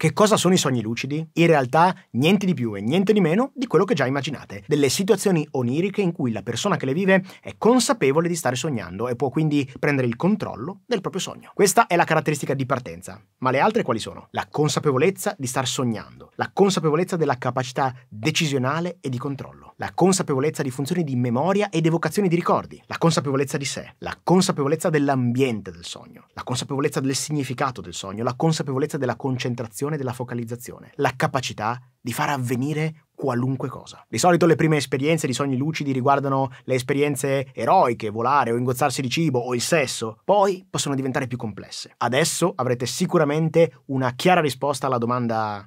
Che cosa sono i sogni lucidi? In realtà niente di più e niente di meno di quello che già immaginate, delle situazioni oniriche in cui la persona che le vive è consapevole di stare sognando e può quindi prendere il controllo del proprio sogno. Questa è la caratteristica di partenza, ma le altre quali sono? La consapevolezza di star sognando, la consapevolezza della capacità decisionale e di controllo, la consapevolezza di funzioni di memoria ed evocazioni di ricordi, la consapevolezza di sé, la consapevolezza dell'ambiente del sogno, la consapevolezza del significato del sogno, la consapevolezza della concentrazione dimensione della focalizzazione, la capacità di far avvenire qualunque cosa. Di solito le prime esperienze di sogni lucidi riguardano le esperienze eroiche, volare o ingozzarsi di cibo o il sesso, poi possono diventare più complesse. Adesso avrete sicuramente una chiara risposta alla domanda